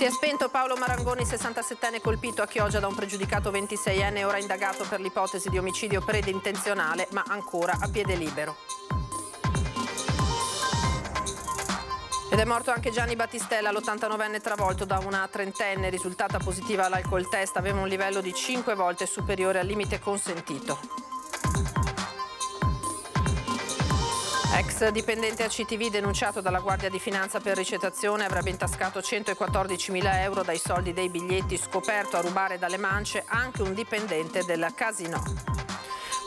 Si è spento Paolo Marangoni, 67enne colpito a Chioggia da un pregiudicato 26enne, ora indagato per l'ipotesi di omicidio predintenzionale, ma ancora a piede libero. Ed è morto anche Gianni Battistella, l'89enne travolto da una trentenne risultata positiva all'alcol test, aveva un livello di 5 volte superiore al limite consentito. Ex dipendente a CTV denunciato dalla Guardia di Finanza per ricettazione avrebbe intascato 114.000 euro dai soldi dei biglietti scoperto a rubare dalle mance anche un dipendente del casino.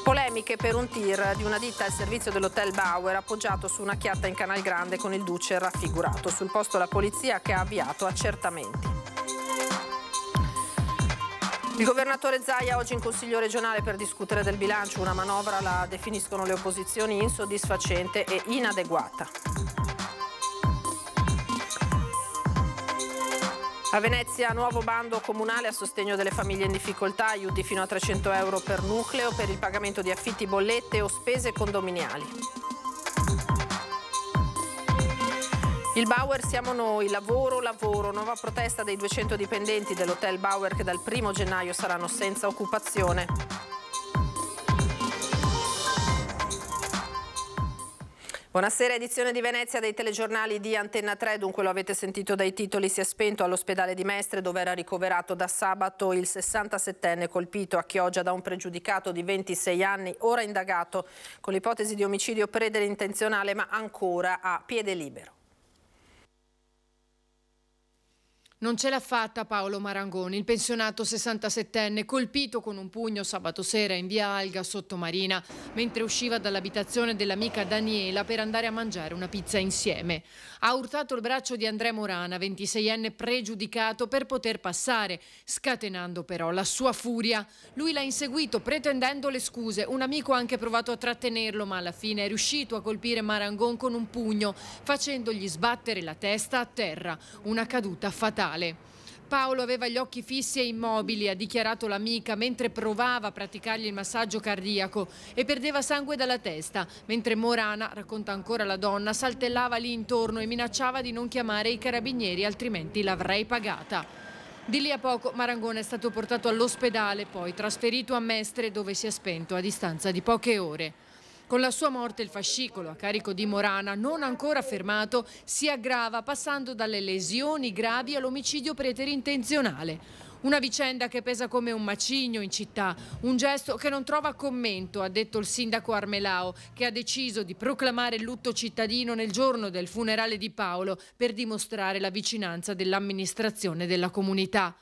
Polemiche per un tir di una ditta al servizio dell'hotel Bauer appoggiato su una chiatta in Canal Grande con il duce raffigurato. Sul posto la polizia che ha avviato accertamenti. Il governatore Zaia oggi in Consiglio regionale per discutere del bilancio, una manovra la definiscono le opposizioni insoddisfacente e inadeguata. A Venezia nuovo bando comunale a sostegno delle famiglie in difficoltà, aiuti fino a 300 euro per nucleo per il pagamento di affitti, bollette o spese condominiali. Il Bauer siamo noi, lavoro, lavoro, nuova protesta dei 200 dipendenti dell'hotel Bauer che dal 1 gennaio saranno senza occupazione. Buonasera, edizione di Venezia dei telegiornali di Antenna 3, dunque lo avete sentito dai titoli, si è spento all'ospedale di Mestre dove era ricoverato da sabato il 67enne colpito a Chioggia da un pregiudicato di 26 anni, ora indagato con l'ipotesi di omicidio preterintenzionale ma ancora a piede libero. Non ce l'ha fatta Paolo Marangoni, il pensionato 67enne, colpito con un pugno sabato sera in via Alga Sottomarina, mentre usciva dall'abitazione dell'amica Daniela per andare a mangiare una pizza insieme. Ha urtato il braccio di Andrea Morana, 26enne pregiudicato, per poter passare, scatenando però la sua furia. Lui l'ha inseguito pretendendo le scuse. Un amico ha anche provato a trattenerlo, ma alla fine è riuscito a colpire Marangon con un pugno, facendogli sbattere la testa a terra. Una caduta fatale sessuale. Paolo aveva gli occhi fissi e immobili, ha dichiarato l'amica, mentre provava a praticargli il massaggio cardiaco e perdeva sangue dalla testa, mentre Morana, racconta ancora la donna, saltellava lì intorno e minacciava di non chiamare i carabinieri altrimenti l'avrei pagata. Di lì a poco Marangone è stato portato all'ospedale, poi trasferito a Mestre dove si è spento a distanza di poche ore. Con la sua morte il fascicolo a carico di Morana, non ancora fermato, si aggrava passando dalle lesioni gravi all'omicidio preterintenzionale. Una vicenda che pesa come un macigno in città, un gesto che non trova commento, ha detto il sindaco Armelao, che ha deciso di proclamare il lutto cittadino nel giorno del funerale di Paolo per dimostrare la vicinanza dell'amministrazione della comunità.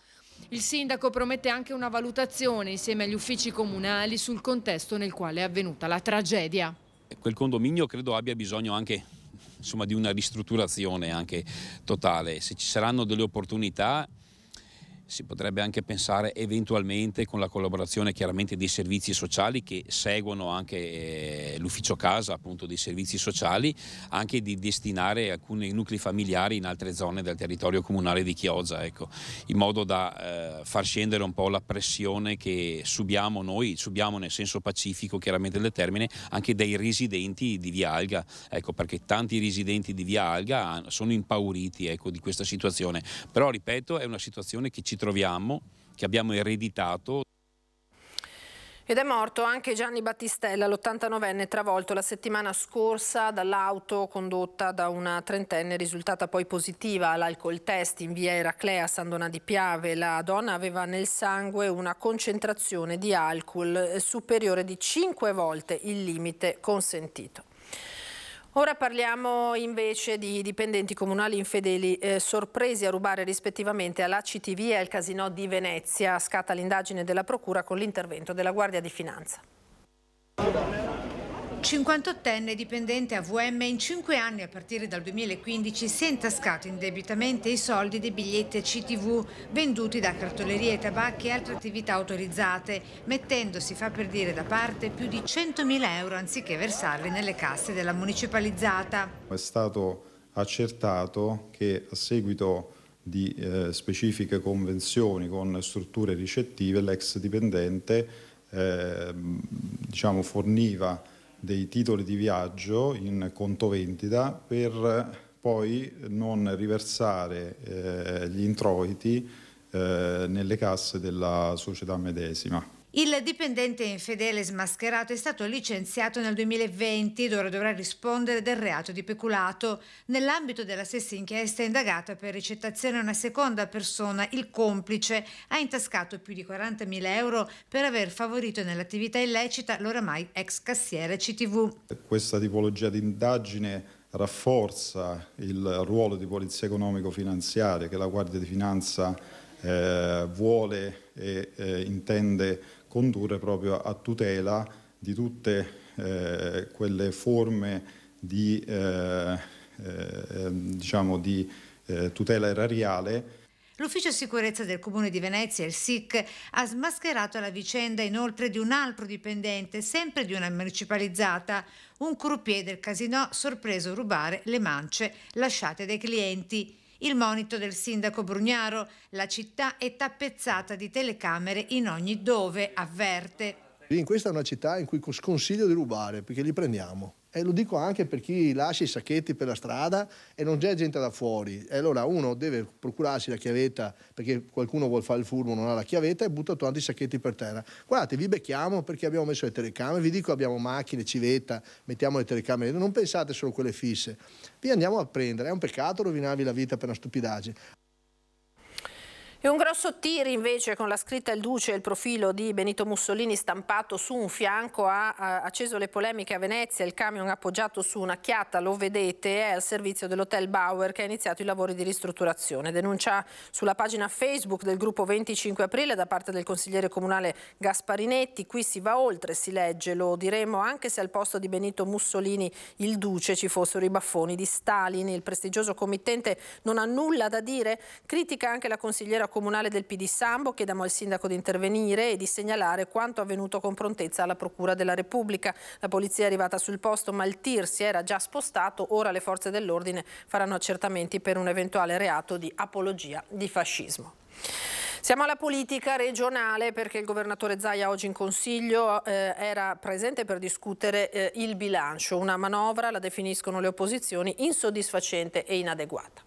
Il sindaco promette anche una valutazione insieme agli uffici comunali sul contesto nel quale è avvenuta la tragedia. Quel condominio credo abbia bisogno anche insomma, di una ristrutturazione anche totale. Se ci saranno delle opportunità si potrebbe anche pensare eventualmente con la collaborazione chiaramente dei servizi sociali che seguono anche eh, l'ufficio casa appunto dei servizi sociali, anche di destinare alcuni nuclei familiari in altre zone del territorio comunale di Chioggia, ecco, in modo da eh, far scendere un po' la pressione che subiamo noi, subiamo nel senso pacifico chiaramente del termine, anche dai residenti di Via Alga, ecco, perché tanti residenti di Via Alga ah, sono impauriti ecco, di questa situazione, però ripeto è una situazione che ci troviamo, che abbiamo ereditato. Ed è morto anche Gianni Battistella, l'89enne travolto la settimana scorsa dall'auto condotta da una trentenne risultata poi positiva all'alcol test in via Eraclea San Donà di Piave. La donna aveva nel sangue una concentrazione di alcol superiore di 5 volte il limite consentito. Ora parliamo invece di dipendenti comunali infedeli eh, sorpresi a rubare rispettivamente all'ACTV e al Casinò di Venezia. Scatta l'indagine della Procura con l'intervento della Guardia di Finanza. 58enne dipendente AVM in 5 anni a partire dal 2015 si è intascato indebitamente i soldi dei biglietti CTV venduti da cartolerie, tabacchi e altre attività autorizzate, mettendosi, fa per dire, da parte più di 100.000 euro anziché versarli nelle casse della municipalizzata. È stato accertato che a seguito di eh, specifiche convenzioni con strutture ricettive l'ex dipendente eh, diciamo, forniva dei titoli di viaggio in conto vendita per eh, poi non riversare eh, gli introiti eh, nelle casse della società medesima. Il dipendente infedele smascherato è stato licenziato nel 2020 ed ora dovrà rispondere del reato di peculato. Nell'ambito della stessa inchiesta indagata per ricettazione una seconda persona, il complice, ha intascato più di 40.000 euro per aver favorito nell'attività illecita l'oramai ex cassiere CTV. Questa tipologia di indagine rafforza il ruolo di polizia economico-finanziaria che la Guardia di Finanza eh, vuole e eh, intende condurre proprio a tutela di tutte eh, quelle forme di, eh, eh diciamo di eh, tutela erariale L'Ufficio Sicurezza del Comune di Venezia, il SIC, ha smascherato la vicenda inoltre di un altro dipendente, sempre di una municipalizzata, un croupier del casino sorpreso a rubare le mance lasciate dai clienti. Il monito del sindaco Brugnaro, la città è tappezzata di telecamere in ogni dove, avverte. In questa è una città in cui sconsiglio di rubare, perché li prendiamo. E lo dico anche per chi lascia i sacchetti per la strada e non c'è gente da fuori. E allora uno deve procurarsi la chiavetta perché qualcuno vuole fare il furbo, non ha la chiavetta e butta tanti sacchetti per terra. Guardate, vi becchiamo perché abbiamo messo le telecamere, vi dico abbiamo macchine, civetta, mettiamo le telecamere, non pensate solo a quelle fisse. Vi andiamo a prendere, è un peccato rovinarvi la vita per una stupidaggine. E un grosso tir invece con la scritta Il Duce e il profilo di Benito Mussolini stampato su un fianco ha, ha acceso le polemiche a Venezia, il camion appoggiato su una chiatta, lo vedete, è al servizio dell'hotel Bauer che ha iniziato i lavori di ristrutturazione. Denuncia sulla pagina Facebook del gruppo 25 aprile da parte del consigliere comunale Gasparinetti, qui si va oltre, si legge, lo diremo anche se al posto di Benito Mussolini il Duce ci fossero i baffoni di Stalin, il prestigioso committente non ha nulla da dire, critica anche la consigliera comunale del PD Sambo chiediamo al sindaco di intervenire e di segnalare quanto avvenuto con prontezza alla Procura della Repubblica. La polizia è arrivata sul posto ma il tir si era già spostato, ora le forze dell'ordine faranno accertamenti per un eventuale reato di apologia di fascismo. Siamo alla politica regionale perché il governatore Zaia oggi in consiglio eh, era presente per discutere eh, il bilancio, una manovra, la definiscono le opposizioni, insoddisfacente e inadeguata.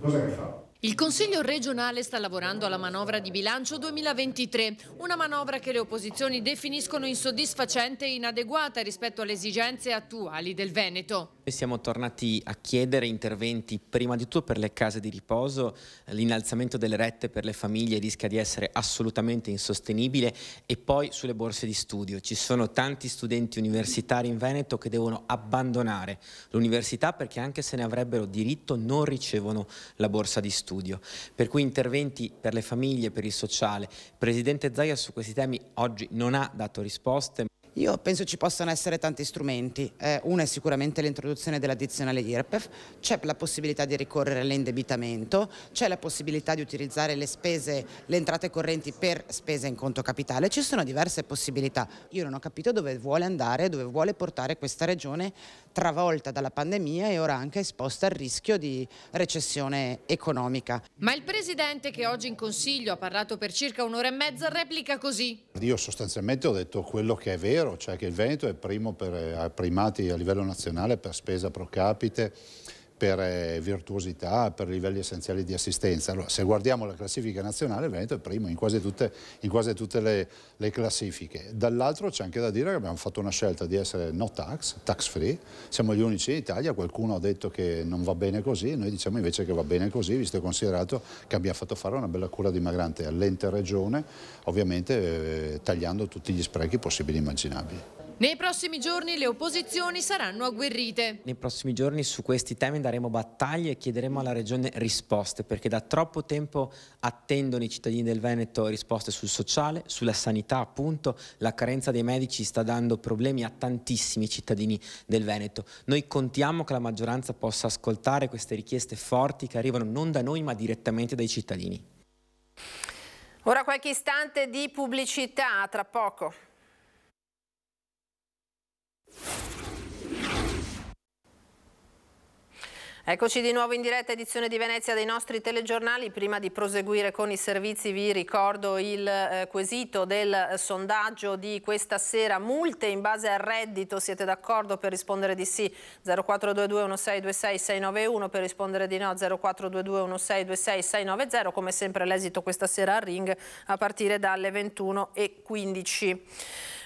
Cosa che fa? Il Consiglio regionale sta lavorando alla manovra di bilancio 2023, una manovra che le opposizioni definiscono insoddisfacente e inadeguata rispetto alle esigenze attuali del Veneto. siamo tornati a chiedere interventi prima di tutto per le case di riposo, l'innalzamento delle rette per le famiglie rischia di essere assolutamente insostenibile e poi sulle borse di studio. Ci sono tanti studenti universitari in Veneto che devono abbandonare l'università perché anche se ne avrebbero diritto non ricevono la borsa di studio studio. Per cui interventi per le famiglie, per il sociale. Presidente Zaia su questi temi oggi non ha dato risposte. Io penso ci possano essere tanti strumenti. Eh, uno è sicuramente l'introduzione dell'addizionale IRPEF, c'è la possibilità di ricorrere all'indebitamento, c'è la possibilità di utilizzare le spese, le entrate correnti per spese in conto capitale, ci sono diverse possibilità. Io non ho capito dove vuole andare, dove vuole portare questa regione travolta dalla pandemia e ora anche esposta al rischio di recessione economica. Ma il Presidente che oggi in Consiglio ha parlato per circa un'ora e mezza replica così. Io sostanzialmente ho detto quello che è vero, cioè che il Veneto è primo per primati a livello nazionale per spesa pro capite per eh, virtuosità, per livelli essenziali di assistenza. Allora, se guardiamo la classifica nazionale, Veneto è primo in quasi tutte, in quasi tutte le, le, classifiche. Dall'altro c'è anche da dire che abbiamo fatto una scelta di essere no tax, tax free, siamo gli unici in Italia, qualcuno ha detto che non va bene così, noi diciamo invece che va bene così, visto e considerato che abbiamo fatto fare una bella cura dimagrante all'ente regione, ovviamente eh, tagliando tutti gli sprechi possibili e immaginabili. Nei prossimi giorni le opposizioni saranno agguerrite. Nei prossimi giorni su questi temi daremo battaglie e chiederemo alla Regione risposte perché da troppo tempo attendono i cittadini del Veneto risposte sul sociale, sulla sanità appunto, la carenza dei medici sta dando problemi a tantissimi cittadini del Veneto. Noi contiamo che la maggioranza possa ascoltare queste richieste forti che arrivano non da noi ma direttamente dai cittadini. Ora qualche istante di pubblicità, tra poco. Eccoci di nuovo in diretta edizione di Venezia dei nostri telegiornali. Prima di proseguire con i servizi vi ricordo il eh, quesito del eh, sondaggio di questa sera. Multe in base al reddito, siete d'accordo per rispondere di sì? 0422 1626 691 per rispondere di no 0422 1626 690. Come sempre l'esito questa sera al ring a partire dalle 21.15.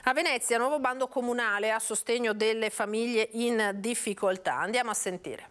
A Venezia nuovo bando comunale a sostegno delle famiglie in difficoltà. Andiamo a sentire.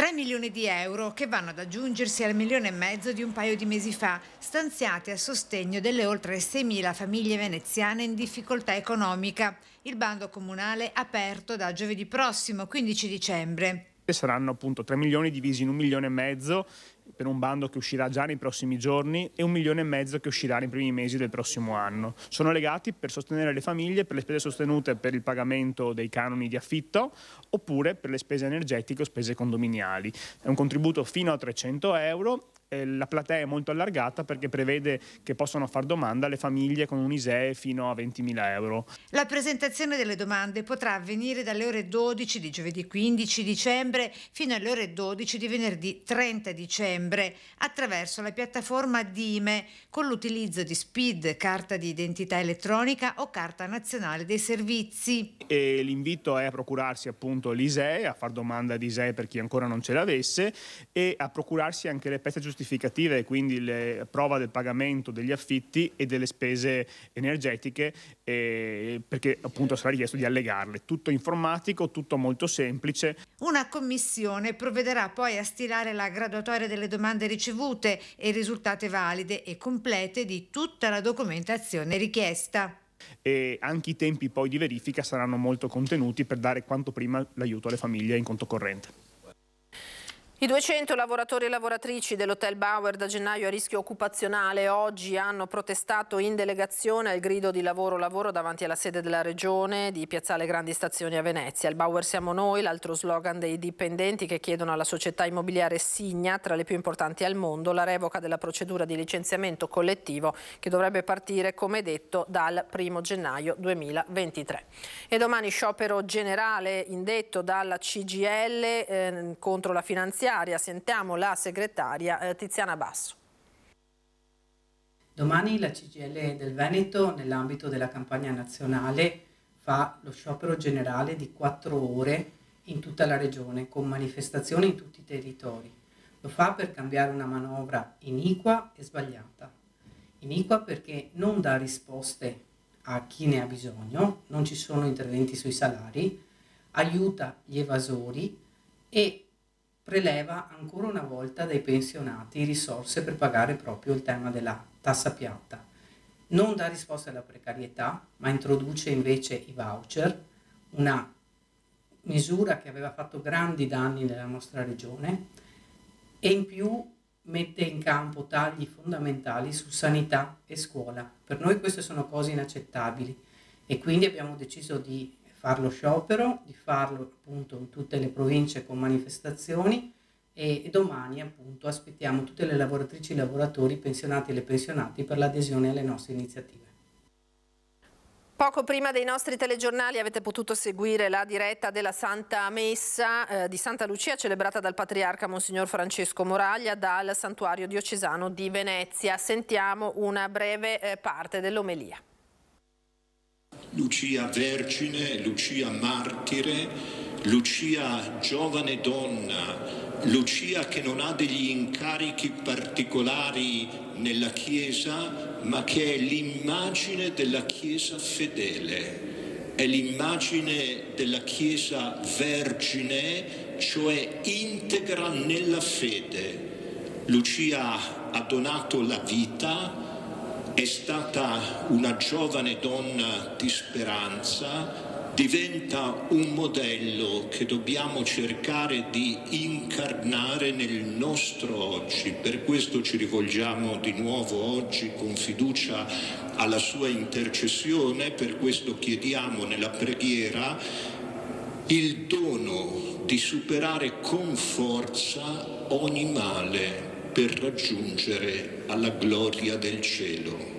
3 milioni di euro che vanno ad aggiungersi al milione e mezzo di un paio di mesi fa, stanziati a sostegno delle oltre 6.000 famiglie veneziane in difficoltà economica. Il bando comunale aperto da giovedì prossimo, 15 dicembre saranno appunto 3 milioni divisi in un milione e mezzo per un bando che uscirà già nei prossimi giorni e un milione e mezzo che uscirà nei primi mesi del prossimo anno. Sono legati per sostenere le famiglie, per le spese sostenute per il pagamento dei canoni di affitto oppure per le spese energetiche o spese condominiali. È un contributo fino a 300 euro la platea è molto allargata perché prevede che possano far domanda le famiglie con un ISEE fino a 20.000 euro. La presentazione delle domande potrà avvenire dalle ore 12 di giovedì 15 dicembre fino alle ore 12 di venerdì 30 dicembre attraverso la piattaforma DIME con l'utilizzo di SPID, carta di identità elettronica o carta nazionale dei servizi. E l'invito è a procurarsi appunto l'ISEE, a far domanda di ISEE per chi ancora non ce l'avesse e a procurarsi anche le pezze giustiziali giustificative e quindi la prova del pagamento degli affitti e delle spese energetiche eh, perché appunto sarà richiesto di allegarle. Tutto informatico, tutto molto semplice. Una commissione provvederà poi a stilare la graduatoria delle domande ricevute e risultate valide e complete di tutta la documentazione richiesta e anche i tempi poi di verifica saranno molto contenuti per dare quanto prima l'aiuto alle famiglie in conto corrente. I 200 lavoratori e lavoratrici dell'Hotel Bauer da gennaio a rischio occupazionale oggi hanno protestato in delegazione al grido di lavoro lavoro davanti alla sede della regione di Piazzale Grandi Stazioni a Venezia. Il Bauer siamo noi, l'altro slogan dei dipendenti che chiedono alla società immobiliare Signa, tra le più importanti al mondo, la revoca della procedura di licenziamento collettivo che dovrebbe partire, come detto, dal 1 gennaio 2023. E domani sciopero generale indetto dalla CGL eh, contro la finanziaria giudiziaria. Sentiamo la segretaria eh, Tiziana Basso. Domani la CGL del Veneto, nell'ambito della campagna nazionale, fa lo sciopero generale di quattro ore in tutta la regione, con manifestazioni in tutti i territori. Lo fa per cambiare una manovra iniqua e sbagliata. Iniqua perché non dà risposte a chi ne ha bisogno, non ci sono interventi sui salari, aiuta gli evasori e preleva ancora una volta dai pensionati risorse per pagare proprio il tema della tassa piatta. Non dà risposta alla precarietà, ma introduce invece i voucher, una misura che aveva fatto grandi danni nella nostra regione e in più mette in campo tagli fondamentali su sanità e scuola. Per noi queste sono cose inaccettabili e quindi abbiamo deciso di fare lo sciopero, di farlo appunto in tutte le province con manifestazioni e, e domani appunto aspettiamo tutte le lavoratrici e i lavoratori, pensionati e le pensionati per l'adesione alle nostre iniziative. Poco prima dei nostri telegiornali avete potuto seguire la diretta della Santa Messa eh, di Santa Lucia celebrata dal Patriarca Monsignor Francesco Moraglia dal Santuario Diocesano di Venezia. Sentiamo una breve eh, parte dell'omelia. Lucia vergine, Lucia martire, Lucia giovane donna, Lucia che non ha degli incarichi particolari nella Chiesa, ma che è l'immagine della Chiesa fedele è l'immagine della Chiesa vergine, cioè integra nella fede. Lucia ha donato la vita, è stata una giovane donna di speranza, diventa un modello che dobbiamo cercare di incarnare nel nostro oggi. Per questo ci rivolgiamo di nuovo oggi con fiducia alla sua intercessione, per questo chiediamo nella preghiera il dono di superare con forza ogni male, per raggiungere alla gloria del cielo.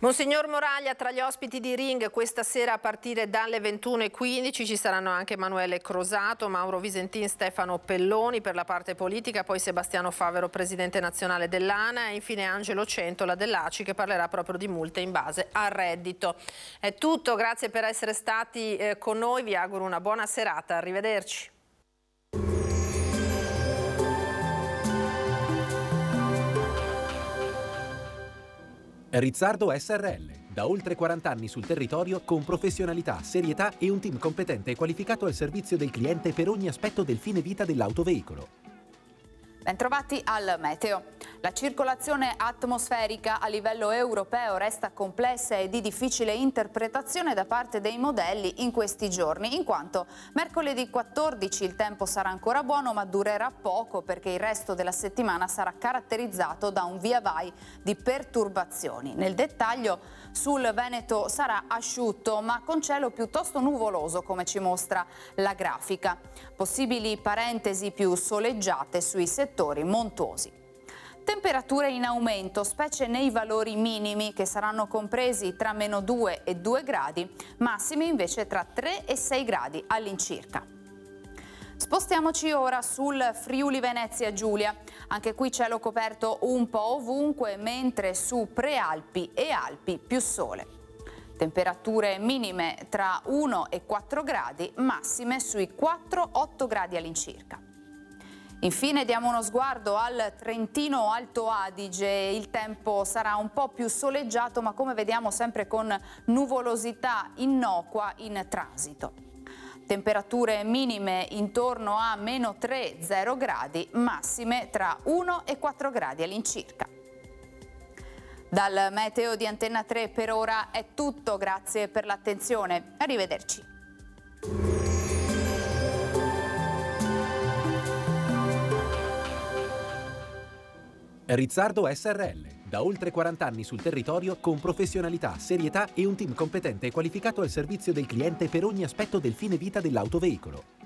Monsignor Moraglia, tra gli ospiti di Ring questa sera a partire dalle 21.15 ci saranno anche Emanuele Crosato, Mauro Visentin, Stefano Pelloni per la parte politica, poi Sebastiano Favero, presidente nazionale dell'ANA e infine Angelo Centola dell'ACI che parlerà proprio di multe in base al reddito. È tutto, grazie per essere stati eh, con noi, vi auguro una buona serata, arrivederci. Rizzardo SRL. Da oltre 40 anni sul territorio con professionalità, serietà e un team competente e qualificato al servizio del cliente per ogni aspetto del fine vita dell'autoveicolo. Bentrovati al Meteo. La circolazione atmosferica a livello europeo resta complessa e di difficile interpretazione da parte dei modelli in questi giorni, in quanto mercoledì 14 il tempo sarà ancora buono ma durerà poco perché il resto della settimana sarà caratterizzato da un via vai di perturbazioni. Nel dettaglio sul Veneto sarà asciutto ma con cielo piuttosto nuvoloso come ci mostra la grafica. Possibili parentesi più soleggiate sui settori settori montuosi. Temperature in aumento, specie nei valori minimi che saranno compresi tra meno 2 e 2 gradi, massimi invece tra 3 e 6 gradi all'incirca. Spostiamoci ora sul Friuli Venezia Giulia. Anche qui cielo coperto un po' ovunque, mentre su Prealpi e Alpi più sole. Temperature minime tra 1 e 4 gradi, massime sui 4-8 gradi all'incirca. Infine diamo uno sguardo al Trentino Alto Adige, il tempo sarà un po' più soleggiato ma come vediamo sempre con nuvolosità innocua in transito. Temperature minime intorno a meno 3-0 gradi, massime tra 1 e 4 gradi all'incirca. Dal meteo di Antenna 3 per ora è tutto, grazie per l'attenzione, arrivederci. Rizzardo SRL. Da oltre 40 anni sul territorio con professionalità, serietà e un team competente e qualificato al servizio del cliente per ogni aspetto del fine vita dell'autoveicolo.